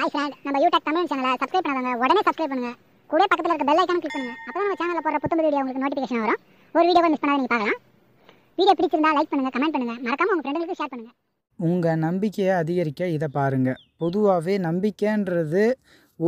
hi friend நம்ம YouTube Tamil சேனலை subscribe பண்ணாதாங்க உடனே சப்ஸ்கிரைப் பண்ணுங்க கூட பக்கத்தில் இருக்க பெல் ஐக்கான கிளிக் பண்ணுங்க அப்போ நம்ம சேனலில் போகிற புத்தம்பு வீடியோ உங்களுக்கு நோட்டிஃபிகேஷன் வரும் ஒரு வீடியோ மிஸ் பண்ணாத நீங்கள் பார்க்கலாம் வீடியோ பிடிச்சிருந்தா லைக் பண்ணுங்கள் கமெண்ட் பண்ணுங்கள் மறக்காமல் உங்கள் ஃப்ரெண்டுகளுக்கு ஷேர் பண்ணுங்கள் உங்கள் நம்பிக்கையை அதிகரிக்க இதை பாருங்கள் பொதுவாகவே நம்பிக்கைன்றது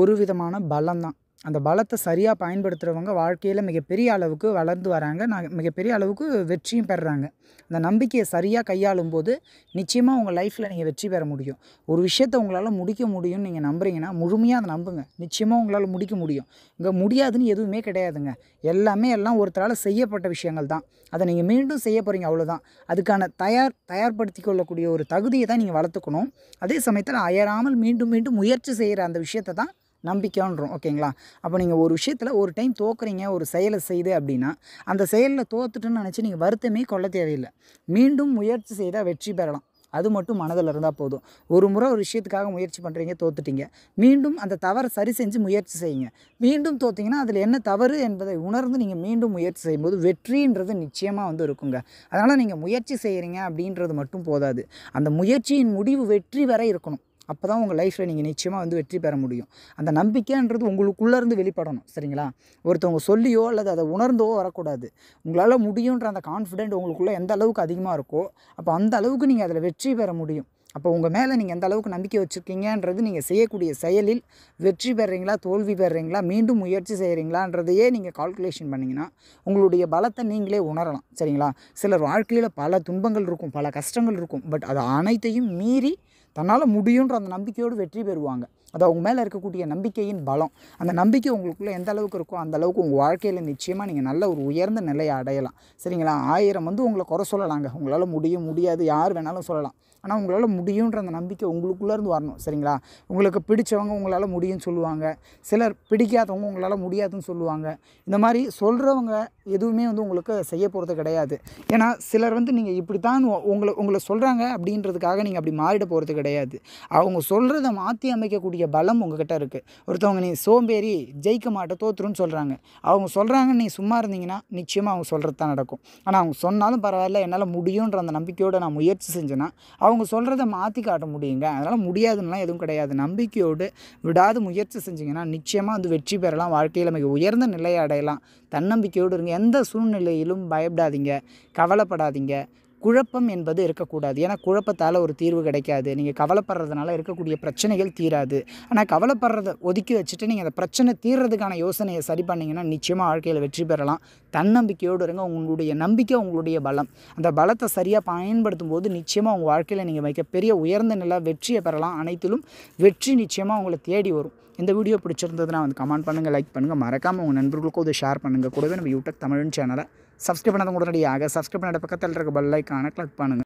ஒரு விதமான பலம் தான் அந்த பலத்தை சரியாக பயன்படுத்துகிறவங்க வாழ்க்கையில் மிகப்பெரிய அளவுக்கு வளர்ந்து வராங்க நான் மிகப்பெரிய அளவுக்கு வெற்றியும் பெறுறாங்க அந்த நம்பிக்கையை சரியாக கையாளும் போது நிச்சயமாக உங்கள் லைஃப்பில் நீங்கள் வெற்றி பெற முடியும் ஒரு விஷயத்தை உங்களால் முடிக்க முடியும்னு நீங்கள் நம்புறீங்கன்னா முழுமையாக அதை நம்புங்க நிச்சயமாக உங்களால் முடிக்க முடியும் இங்கே முடியாதுன்னு எதுவுமே கிடையாதுங்க எல்லாமே எல்லாம் ஒருத்தரால் செய்யப்பட்ட விஷயங்கள் தான் அதை நீங்கள் மீண்டும் செய்ய போகிறீங்க அவ்வளோதான் அதுக்கான தயார் தயார்படுத்தி கொள்ளக்கூடிய ஒரு தகுதியை தான் நீங்கள் வளர்த்துக்கணும் அதே சமயத்தில் அயராமல் மீண்டும் மீண்டும் முயற்சி செய்கிற அந்த விஷயத்தை தான் நம்பிக்கைன்றோம் ஓகேங்களா அப்போ நீங்கள் ஒரு விஷயத்தில் ஒரு டைம் தோக்குறீங்க ஒரு செயலை செய்து அப்படின்னா அந்த செயலில் தோத்துட்டுன்னு நினச்சி நீங்கள் வருத்தமே கொள்ள தேவையில்லை மீண்டும் முயற்சி செய்தால் வெற்றி பெறலாம் அது மட்டும் மனதில் இருந்தால் போதும் ஒரு முறை ஒரு விஷயத்துக்காக முயற்சி பண்ணுறீங்க தோத்துட்டீங்க மீண்டும் அந்த தவறை சரி செஞ்சு முயற்சி செய்யுங்க மீண்டும் தோத்திங்கன்னா அதில் என்ன தவறு என்பதை உணர்ந்து நீங்கள் மீண்டும் முயற்சி செய்யும்போது வெற்றின்றது நிச்சயமாக வந்து இருக்குங்க அதனால் நீங்கள் முயற்சி செய்கிறீங்க அப்படின்றது மட்டும் போதாது அந்த முயற்சியின் முடிவு வெற்றி வரை இருக்கணும் அப்போ தான் உங்கள் லைஃப்பில் நீங்கள் நிச்சயமாக வந்து வெற்றி பெற முடியும் அந்த நம்பிக்கைன்றது உங்களுக்குள்ளேருந்து வெளிப்படணும் சரிங்களா ஒருத்தவங்க சொல்லியோ அல்லது அதை உணர்ந்தோ வரக்கூடாது உங்களால் முடியுன்ற அந்த கான்ஃபிடென்ட் உங்களுக்குள்ளே எந்த அளவுக்கு அதிகமாக இருக்கோ அப்போ அந்த அளவுக்கு நீங்கள் அதில் வெற்றி பெற முடியும் அப்போ உங்கள் மேலே நீங்கள் எந்த அளவுக்கு நம்பிக்கை வச்சுருக்கீங்கன்றது நீங்கள் செய்யக்கூடிய செயலில் வெற்றி பெறுறீங்களா தோல்வி பெறுறீங்களா மீண்டும் முயற்சி செய்கிறீங்களான்றதையே நீங்கள் கால்குலேஷன் பண்ணிங்கன்னா உங்களுடைய பலத்தை நீங்களே உணரலாம் சரிங்களா சிலர் வாழ்க்கையில் பல துன்பங்கள் இருக்கும் பல கஷ்டங்கள் இருக்கும் பட் அது அனைத்தையும் மீறி தன்னால் முடியுன்ற அந்த நம்பிக்கையோடு வெற்றி பெறுவாங்க அது அவங்க மேலே இருக்கக்கூடிய நம்பிக்கையின் பலம் அந்த நம்பிக்கை உங்களுக்குள்ளே எந்த அளவுக்கு இருக்கோ அந்த அளவுக்கு உங்கள் வாழ்க்கையில் நிச்சயமாக நீங்கள் நல்ல ஒரு உயர்ந்த நிலையை அடையலாம் சரிங்களா ஆயிரம் வந்து உங்களை குறை சொல்லலாங்க உங்களால் முடியும் முடியாது யார் வேணாலும் சொல்லலாம் ஆனால் உங்களால் முடியுன்ற அந்த நம்பிக்கை உங்களுக்குள்ளேருந்து வரணும் சரிங்களா உங்களுக்கு பிடிச்சவங்க உங்களால் முடியும்னு சொல்லுவாங்க சிலர் பிடிக்காதவங்க உங்களால் முடியாதுன்னு சொல்லுவாங்க இந்த மாதிரி சொல்கிறவங்க எதுவுமே வந்து உங்களுக்கு செய்ய போகிறது கிடையாது ஏன்னா சிலர் வந்து நீங்கள் இப்படி தான் உங்களை உங்களை சொல்கிறாங்க அப்படின்றதுக்காக நீங்கள் அப்படி மாறிட போகிறது கிடையாது அவங்க சொல்கிறத மாற்றி அமைக்கக்கூடிய பெரிய பலம் உங்ககிட்ட இருக்குது ஒருத்தவங்க நீ சோம்பேறி ஜெயிக்க மாட்ட தோத்துருன்னு சொல்கிறாங்க அவங்க சொல்கிறாங்கன்னு நீ சும்மா இருந்தீங்கன்னா நிச்சயமாக அவங்க சொல்கிறது தான் நடக்கும் ஆனால் அவங்க சொன்னாலும் பரவாயில்ல என்னால் முடியுன்ற அந்த நம்பிக்கையோடு நான் முயற்சி செஞ்சேன்னா அவங்க சொல்கிறத மாற்றி காட்ட முடியுங்க அதனால் முடியாதுன்னா எதுவும் கிடையாது நம்பிக்கையோடு விடாது முயற்சி செஞ்சிங்கன்னா நிச்சயமாக வந்து வெற்றி பெறலாம் வாழ்க்கையில் மிக உயர்ந்த நிலையை அடையலாம் தன்னம்பிக்கையோடு இருங்க எந்த சூழ்நிலையிலும் பயப்படாதீங்க கவலைப்படாதீங்க குழப்பம் என்பது இருக்கக்கூடாது ஏன்னா குழப்பத்தால் ஒரு தீர்வு கிடைக்காது நீங்கள் கவலைப்படுறதுனால இருக்கக்கூடிய பிரச்சனைகள் தீராது ஆனால் கவலைப்படுறத ஒதுக்கி வச்சுட்டு நீங்கள் அந்த பிரச்சனை தீர்றதுக்கான யோசனையை சரி பண்ணிங்கன்னா நிச்சயமாக வாழ்க்கையில் வெற்றி பெறலாம் தன்னம்பிக்கையோடு இருங்க உங்களுடைய நம்பிக்கை உங்களுடைய பலம் அந்த பலத்தை சரியாக பயன்படுத்தும் போது நிச்சயமாக உங்கள் வாழ்க்கையில் நீங்கள் மிகப்பெரிய உயர்ந்த நிலை வெற்றியை பெறலாம் அனைத்திலும் வெற்றி நிச்சயமாக உங்களை தேடி வரும் இந்த வீடியோ பிடிச்சிருந்ததுன்னா வந்து கமெண்ட் பண்ணுங்கள் லைக் பண்ணுங்கள் மறக்காமல் உங்கள் நண்பர்களுக்கும் இதை ஷேர் பண்ணுங்கள் கூடவே நம்ம யூடியூப் தமிழ் சேனலை சப்ஸ்கிரைப் பண்ணாதவங்க உடனடியாக சப்ஸ்கிரைப் பண்ணுற பக்கத்தில் இருக்க பெல் ஐக்கான கிளிக் பண்ணுங்கள்